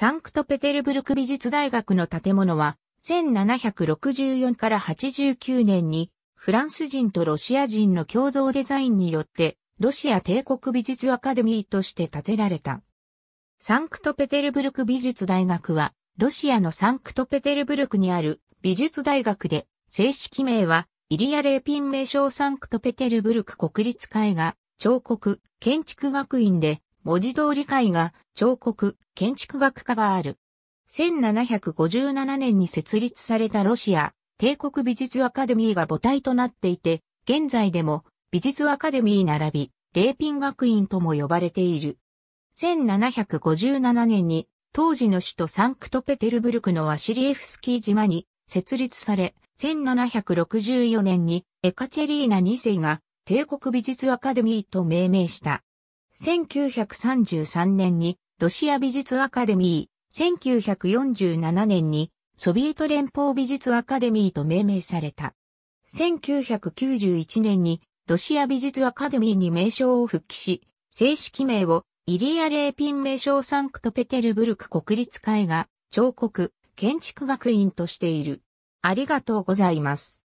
サンクトペテルブルク美術大学の建物は、1764から89年に、フランス人とロシア人の共同デザインによって、ロシア帝国美術アカデミーとして建てられた。サンクトペテルブルク美術大学は、ロシアのサンクトペテルブルクにある美術大学で、正式名は、イリア・レーピン名称サンクトペテルブルク国立絵画、彫刻、建築学院で、文字通り会が彫刻、建築学科がある。1757年に設立されたロシア帝国美術アカデミーが母体となっていて、現在でも美術アカデミー並び、レーピン学院とも呼ばれている。1757年に当時の首都サンクトペテルブルクのワシリエフスキー島に設立され、1764年にエカチェリーナ2世が帝国美術アカデミーと命名した。1933年にロシア美術アカデミー、1947年にソビエト連邦美術アカデミーと命名された。1991年にロシア美術アカデミーに名称を復帰し、正式名をイリア・レーピン名称サンクトペテルブルク国立絵画、彫刻、建築学院としている。ありがとうございます。